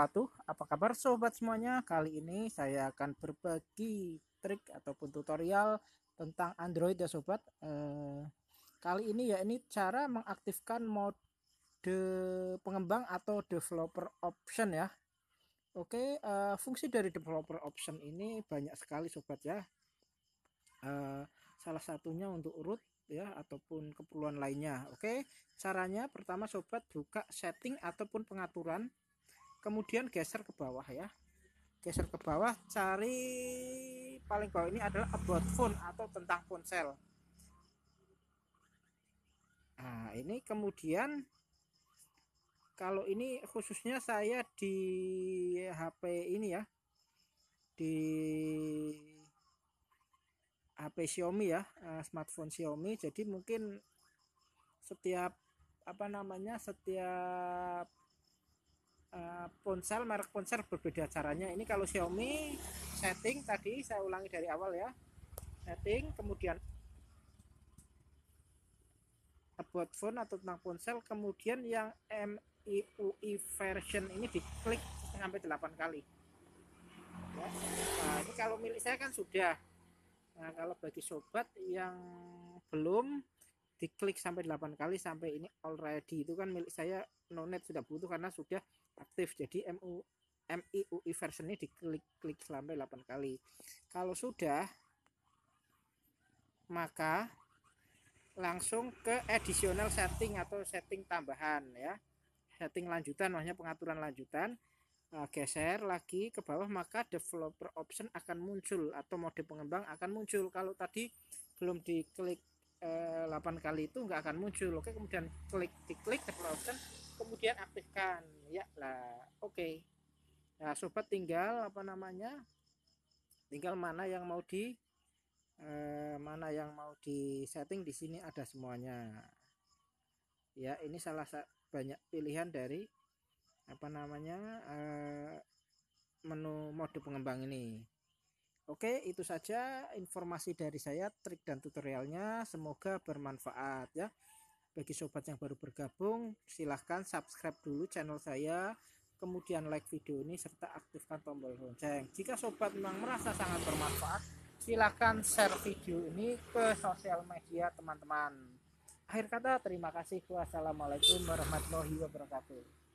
Sepatu. Apa kabar sobat semuanya? Kali ini saya akan berbagi trik ataupun tutorial tentang Android ya sobat. Eh, kali ini ya ini cara mengaktifkan mode pengembang atau developer option ya. Oke, eh, fungsi dari developer option ini banyak sekali sobat ya. Eh, salah satunya untuk root ya ataupun keperluan lainnya. Oke, caranya pertama sobat buka setting ataupun pengaturan kemudian geser ke bawah ya geser ke bawah cari paling bawah ini adalah about phone atau tentang ponsel nah ini kemudian kalau ini khususnya saya di HP ini ya di HP Xiaomi ya eh, smartphone Xiaomi jadi mungkin setiap apa namanya setiap Eh, ponsel merek ponsel berbeda caranya ini kalau Xiaomi setting tadi saya ulangi dari awal ya setting kemudian about phone atau tentang ponsel kemudian yang MIUI version ini diklik sampai 8 kali ya. nah, ini kalau milik saya kan sudah nah kalau bagi sobat yang belum diklik sampai 8 kali sampai ini already itu kan milik saya no net sudah butuh karena sudah aktif jadi MU MIUI version ini diklik-klik sampai 8 kali kalau sudah maka langsung ke additional setting atau setting tambahan ya setting lanjutan maksudnya pengaturan lanjutan uh, geser lagi ke bawah maka developer option akan muncul atau mode pengembang akan muncul kalau tadi belum diklik 8 eh, kali itu nggak akan muncul oke kemudian klik diklik setelah option kemudian aktifkan ya lah oke okay. nah sobat tinggal apa namanya tinggal mana yang mau di eh, mana yang mau di setting di sini ada semuanya ya ini salah banyak pilihan dari apa namanya eh, menu mode pengembang ini Oke, itu saja informasi dari saya, trik dan tutorialnya. Semoga bermanfaat ya. Bagi sobat yang baru bergabung, silahkan subscribe dulu channel saya, kemudian like video ini, serta aktifkan tombol lonceng. Jika sobat memang merasa sangat bermanfaat, silahkan share video ini ke sosial media teman-teman. Akhir kata, terima kasih. Wassalamualaikum warahmatullahi wabarakatuh.